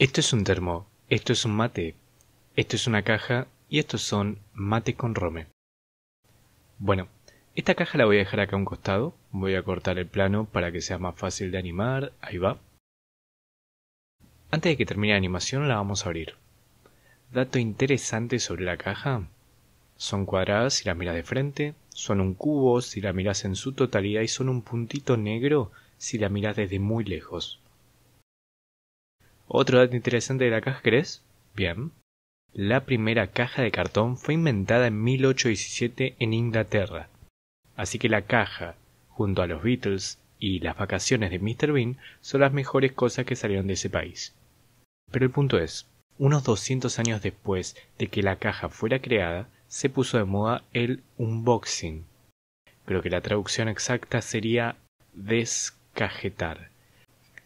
Esto es un termo, esto es un mate, esto es una caja y estos son mate con rome. Bueno, esta caja la voy a dejar acá a un costado, voy a cortar el plano para que sea más fácil de animar, ahí va. Antes de que termine la animación la vamos a abrir. Dato interesante sobre la caja. Son cuadradas si la miras de frente, son un cubo si la miras en su totalidad y son un puntito negro si la miras desde muy lejos. Otro dato interesante de la caja, ¿crees? Bien. La primera caja de cartón fue inventada en 1817 en Inglaterra. Así que la caja, junto a los Beatles y las vacaciones de Mr. Bean, son las mejores cosas que salieron de ese país. Pero el punto es, unos 200 años después de que la caja fuera creada, se puso de moda el unboxing. Creo que la traducción exacta sería descajetar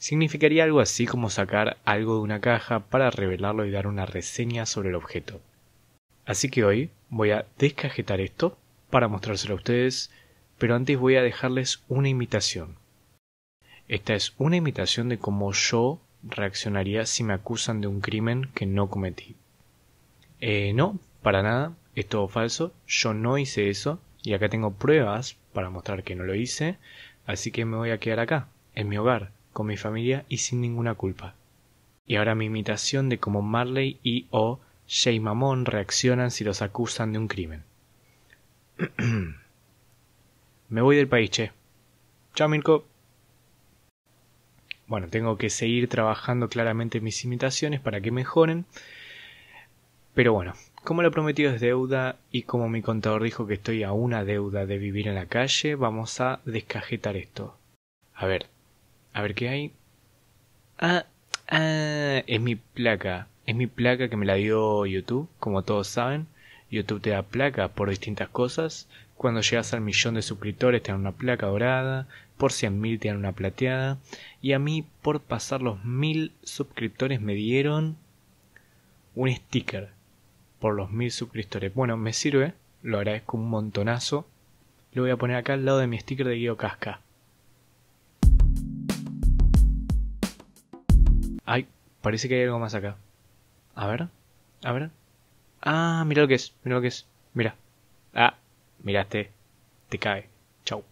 significaría algo así como sacar algo de una caja para revelarlo y dar una reseña sobre el objeto. Así que hoy voy a descajetar esto para mostrárselo a ustedes, pero antes voy a dejarles una imitación. Esta es una imitación de cómo yo reaccionaría si me acusan de un crimen que no cometí. Eh, no, para nada, es todo falso, yo no hice eso y acá tengo pruebas para mostrar que no lo hice, así que me voy a quedar acá, en mi hogar, con mi familia y sin ninguna culpa. Y ahora mi imitación de cómo Marley y o Jay Mamón reaccionan si los acusan de un crimen. Me voy del país, che. Chao, Mirko. Bueno, tengo que seguir trabajando claramente mis imitaciones para que mejoren. Pero bueno, como lo prometido es deuda y como mi contador dijo que estoy a una deuda de vivir en la calle, vamos a descajetar esto. A ver, a ver qué hay. Ah, ah, es mi placa. Es mi placa que me la dio YouTube, como todos saben. YouTube te da placa por distintas cosas. Cuando llegas al millón de suscriptores te dan una placa dorada, por 100.000 te dan una plateada. Y a mí por pasar los mil suscriptores me dieron un sticker por los mil suscriptores. Bueno, me sirve, lo agradezco un montonazo. Lo voy a poner acá al lado de mi sticker de Guido Casca. Ay, parece que hay algo más acá. A ver, a ver. Ah, mira lo que es, mira lo que es. Mira. Ah, miraste. Te cae. Chau.